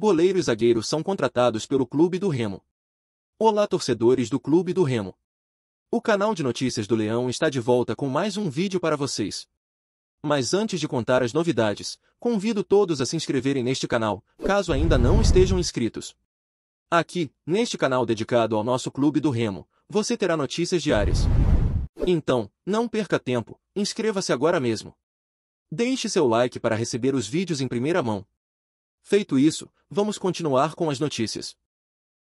Goleiro e zagueiro são contratados pelo Clube do Remo. Olá torcedores do Clube do Remo. O canal de notícias do Leão está de volta com mais um vídeo para vocês. Mas antes de contar as novidades, convido todos a se inscreverem neste canal, caso ainda não estejam inscritos. Aqui, neste canal dedicado ao nosso Clube do Remo, você terá notícias diárias. Então, não perca tempo, inscreva-se agora mesmo. Deixe seu like para receber os vídeos em primeira mão. Feito isso, vamos continuar com as notícias.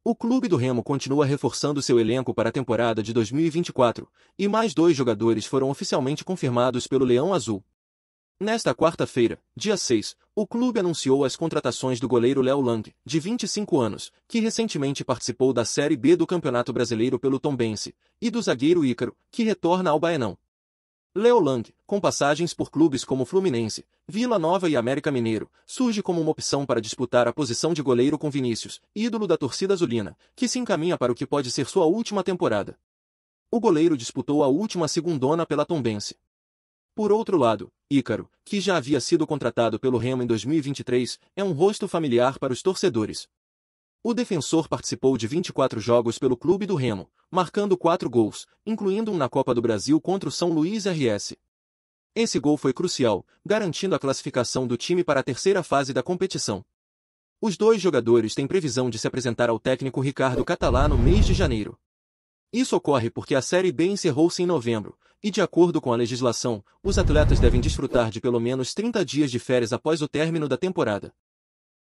O Clube do Remo continua reforçando seu elenco para a temporada de 2024, e mais dois jogadores foram oficialmente confirmados pelo Leão Azul. Nesta quarta-feira, dia 6, o clube anunciou as contratações do goleiro Léo Lang, de 25 anos, que recentemente participou da Série B do Campeonato Brasileiro pelo Tombense, e do zagueiro Ícaro, que retorna ao Baenão. Lang, com passagens por clubes como Fluminense, Vila Nova e América Mineiro, surge como uma opção para disputar a posição de goleiro com Vinícius, ídolo da torcida azulina, que se encaminha para o que pode ser sua última temporada. O goleiro disputou a última segundona pela Tombense. Por outro lado, Ícaro, que já havia sido contratado pelo Remo em 2023, é um rosto familiar para os torcedores, o defensor participou de 24 jogos pelo clube do Remo, marcando 4 gols, incluindo um na Copa do Brasil contra o São Luís RS. Esse gol foi crucial, garantindo a classificação do time para a terceira fase da competição. Os dois jogadores têm previsão de se apresentar ao técnico Ricardo Catalá no mês de janeiro. Isso ocorre porque a Série B encerrou-se em novembro, e de acordo com a legislação, os atletas devem desfrutar de pelo menos 30 dias de férias após o término da temporada.